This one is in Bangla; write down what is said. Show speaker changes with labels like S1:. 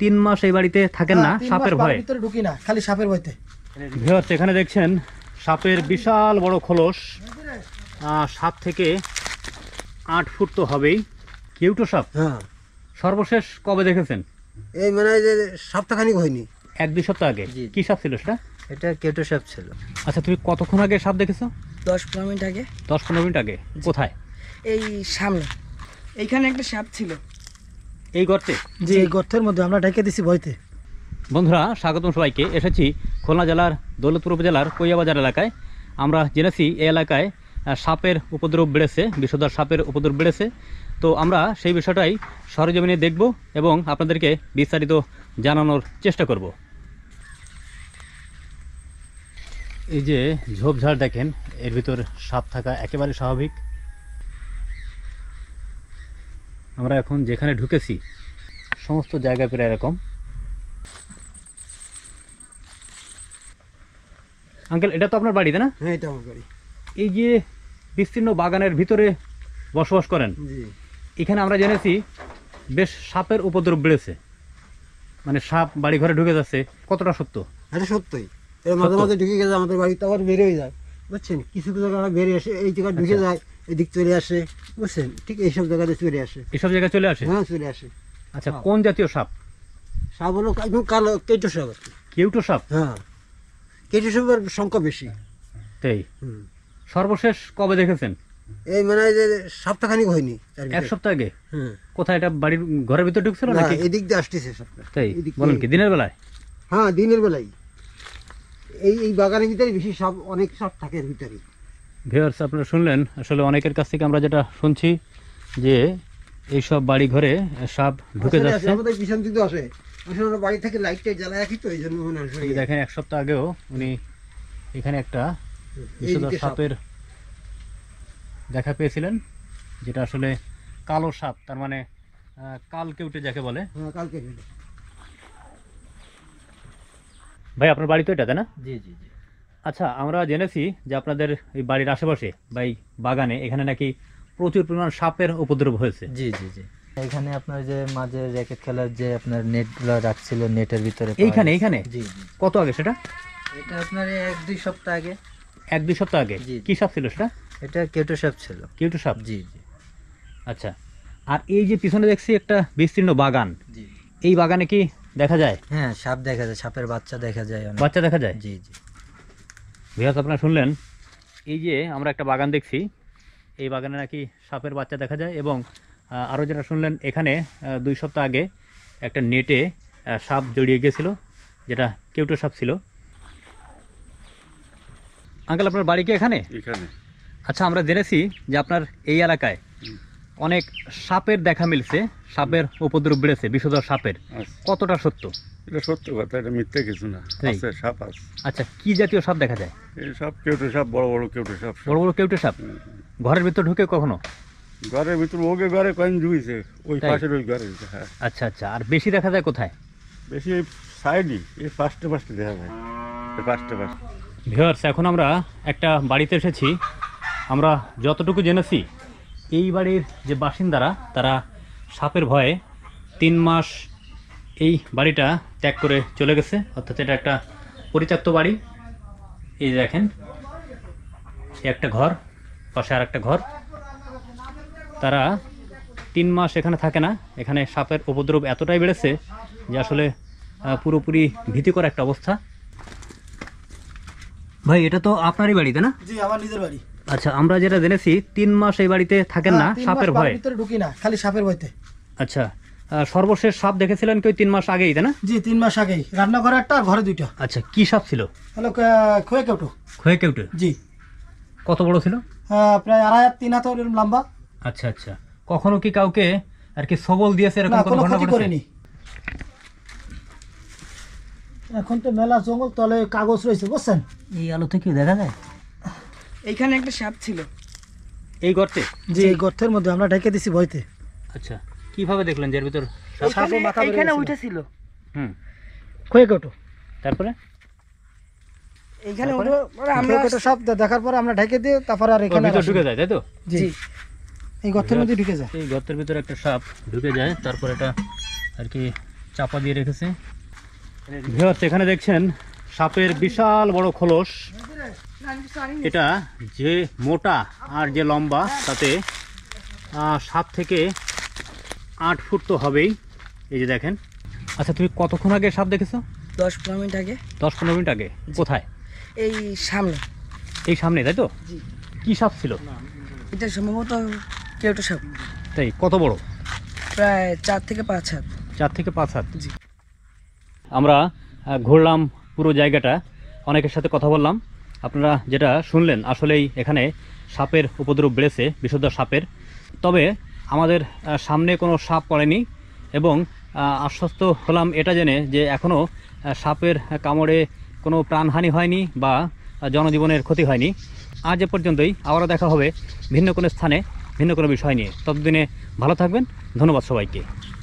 S1: তিন মাস এই বাড়িতে থাকেন হ্যাঁ, না সাপের ভয় ঢুকি না খালি সাপের ভয়তে ভিউয়ার্স এখানে দেখছেন সাপের বিশাল বড় খোলস সাপ থেকে আট ফুট তো হবেই কেউটো সাপ হ্যাঁ সর্বশেষ কবে দেখেছেন এই মানে যে সপ্তাহখানিক হয়নি এক দুই সপ্তাহ আগে কি সাপ ছিল সেটা এটা কেটো সাপ ছিল আচ্ছা তুমি কতক্ষণ আগে সাপ দেখেছো দশ পনেরো মিনিট আগে দশ পনেরো মিনিট আগে কোথায় এই সামনে এইখানে একটা সাপ ছিল এই গর্তে যে এই গর্তের মধ্যে আমরা ঢেকে দিছি বইতে বন্ধুরা স্বাগতম সবাইকে এসেছি খুলনা জেলার দৌলতপুর উপজেলার কৈয়াবাজার এলাকায় আমরা জেনেছি এই এলাকায় সাপের উপদ্রব বেড়েছে বিষধর সাপের উপদ্রব বেড়েছে তো আমরা সেই বিষয়টাই সরজমিনে দেখব এবং আপনাদেরকে বিস্তারিত জানানোর চেষ্টা করব এই যে ঝোপঝাড় দেখেন এর ভিতর সাপ থাকা একেবারে স্বাভাবিক আমরা এখন যেখানে ঢুকেছি সমস্ত জায়গা প্রায় এরকম আঙ্কেল এটা তো আপনার বাড়ি না হ্যাঁ এটা আমার বাড়ি এই যে বিস্তীর্ণ বাগানের ভিতরে বসবাস করেন এখানে আমরা জেনেছি বেশ সাপের উপদ্রব বেড়েছে মানে সাপ বাড়ি ঘরে ঢুকে যাচ্ছে কতটা সত্য এটা সত্যই মাঝে মাঝে ঢুকে গেছে আমাদের বাড়িতে আবার বেড়েই যায় বুঝছেন কিছু কিছু বেড়ে এসে এই জায়গায় ঢুকে আচ্ছা। যায় এদিক চলে আসে বুঝছেন ঠিক এইসব জায়গাতে চলে আসে এসব জায়গায় চলে আসে হ্যাঁ চলে আসে আচ্ছা হ্যাঁ। কোন জাতীয় সাপ সাপ হলো একদম কালো কেটো সাপ আর কি কেউটো সাপ হ্যাঁ কেটো সাপের সংখ্যা বেশি তাই সর্বশেষ কবে দেখেছেন এই মানে যে সপ্তাহখানি হয়নি এক সপ্তাহ আগে হ্যাঁ কোথায় এটা বাড়ির ঘরের ভিতর ঢুকছিল নাকি এদিক দিয়ে আসতেছে তাই বলেন কি দিনের বেলায় হ্যাঁ দিনের বেলায় এই এই বাগানের ভিতরে বেশি সব অনেক সব থাকে এর ভিতরে ভিওর্স আপনারা শুনলেন আসলে অনেকের কাছ থেকে আমরা যেটা শুনছি যে এইসব বাড়ি ঘরে সাপ ঢুকে যাচ্ছে দেখেন এক সপ্তাহ আগেও উনি এখানে একটা সাপের দেখা পেয়েছিলেন যেটা আসলে কালো সাপ তার মানে কালকে উঠে যাকে বলে হ্যাঁ, ভাই আপনার বাড়ি তো এটা তাই না জি জি জি আচ্ছা আমরা জেনেছি যে আপনাদের এই বাড়ির আশেপাশে বা এই বাগানে এখানে নাকি প্রচুর পরিমাণ সাপের উপদ্রব হয়েছে জি জি জি এখানে আপনার যে মাঝে র্যাকেট খেলার যে আপনার নেটগুলো রাখছিল নেটের ভিতরে এইখানে এইখানে জি কত আগে সেটা এটা আপনার এক দুই সপ্তাহ আগে এক দুই সপ্তাহ আগে কি সাপ ছিল সেটা এটা কেটো সাপ ছিল কেটো সাপ জি জি আচ্ছা আর এই যে পিছনে দেখছি একটা বিস্তীর্ণ বাগান এই বাগানে কি দেখা যায় হ্যাঁ সাপ দেখা যায় সাপের বাচ্চা দেখা যায় বাচ্চা দেখা যায় জি জি বিহাস আপনারা শুনলেন এই যে আমরা একটা বাগান দেখছি এই বাগানে নাকি সাপের বাচ্চা দেখা যায় এবং আরও যেটা শুনলেন এখানে দুই সপ্তাহ আগে একটা নেটে সাপ জড়িয়ে গিয়েছিল যেটা কেউটো সাপ ছিল আঙ্কেল আপনার বাড়ি কি এখানে এখানে আচ্ছা আমরা জেনেছি যে আপনার এই এলাকায় অনেক সাপের দেখা মিলছে সাপের উপদ্রব বেড়েছে বিষধর সাপের আচ্ছা। কতটা সত্য এটা সত্য কথা এটা মিথ্যে কিছু না আছে সাপ আছে আচ্ছা কি জাতীয় সাপ দেখা যায় এই সাপ কেউটে সাপ বড় বড় কেউটে সাপ বড় বড় কেউটে সাপ ঘরের ভিতর ঢুকে কখনো ঘরের ভিতর ওকে ঘরে কয়েন ঢুকেছে ওই পাশের ওই ঘরে হ্যাঁ। আচ্ছা আচ্ছা আর বেশি দেখা যায় কোথায় বেশি এই সাইডই এই ফার্স্টে ফার্স্টে দেখা যায় ফার্স্টে ফার্স্টে ভিওর্স এখন আমরা একটা বাড়িতে এসেছি আমরা যতটুকু জেনেছি এই বাড়ির যে বাসিন্দারা তারা সাপের ভয়ে তিন মাস এই বাড়িটা ত্যাগ করে চলে গেছে অর্থাৎ এটা একটা পরিত্যক্ত বাড়ি এই দেখেন একটা ঘর পাশে আর একটা ঘর তারা তিন মাস এখানে থাকে না এখানে সাপের উপদ্রব এতটাই বেড়েছে যে আসলে পুরোপুরি ভীতিকর একটা অবস্থা ভাই এটা তো আপনারই বাড়ি তাই না জি আমার নিজের বাড়ি আচ্ছা আমরা যেটা জেনেছি তিন মাস এই বাড়িতে থাকেন না হ্যাঁ, সাপের ভয় ভিতরে ঢুকি না খালি সাপের ভয়তে আচ্ছা সর্বশেষ সাপ দেখেছিলেন কেউ তিন মাস আগেই তাই না জি তিন মাস আগেই রান্নাঘরে একটা ঘরে দুইটা আচ্ছা কি সাপ ছিল হলো খয়ে কেউটো খয়ে কেউটো জি কত বড় ছিল প্রায় আড়াই হাত তিন হাত লম্বা আচ্ছা আচ্ছা কখনো কি কাউকে আর কি সবল দিয়েছে এরকম কোনো ঘটনা করেনি এখন তো মেলা জঙ্গল তলে কাগজ রয়েছে বুঝছেন এই আলো থেকে দেখা যায় এইখানে একটা সাপ ছিল এই গর্তে যে এই গর্তের মধ্যে আমরা ঢেকে দিছি ভয়তে আচ্ছা কিভাবে দেখলেন যে এর ভিতর
S2: সাপ? মাথা বের এইখানে উঠেছিল
S1: হুম খয়ে কত তারপরে এইখানে উঠে আমরা খয়ে সাপ দেখার পরে আমরা ঢেকে দিই তারপরে আর এখানে ভিতর ঢুকে যায় তাই তো জি এই গর্তের মধ্যে ঢুকে যায় এই গর্তের ভিতর একটা সাপ ঢুকে যায় তারপর এটা আর কি চাপা দিয়ে রেখেছে ভিউয়ার্স এখানে দেখছেন সাপের বিশাল বড় খোলস এটা যে মোটা আর যে লম্বা তাতে সাত থেকে আট ফুট তো হবেই এই যে দেখেন আচ্ছা তুমি কতক্ষণ আগে সাপ দেখেছো দশ পনেরো মিনিট আগে দশ পনেরো মিনিট আগে কোথায় এই সামনে এই সামনে তাই তো কি সাপ ছিল এটা সম্ভবত কেউটা সাপ তাই কত বড় প্রায় চার থেকে পাঁচ হাত চার থেকে পাঁচ হাত জি আমরা ঘুরলাম পুরো জায়গাটা অনেকের সাথে কথা বললাম আপনারা যেটা শুনলেন আসলেই এখানে সাপের উপদ্রব বেড়েছে বিশুদ্ধ সাপের তবে আমাদের সামনে কোনো সাপ পড়েনি এবং আশ্বস্ত হলাম এটা জেনে যে এখনও সাপের কামড়ে কোনো প্রাণহানি হয়নি বা জনজীবনের ক্ষতি হয়নি আজ এ পর্যন্তই আবারও দেখা হবে ভিন্ন কোনো স্থানে ভিন্ন কোনো বিষয় নিয়ে ততদিনে ভালো থাকবেন ধন্যবাদ সবাইকে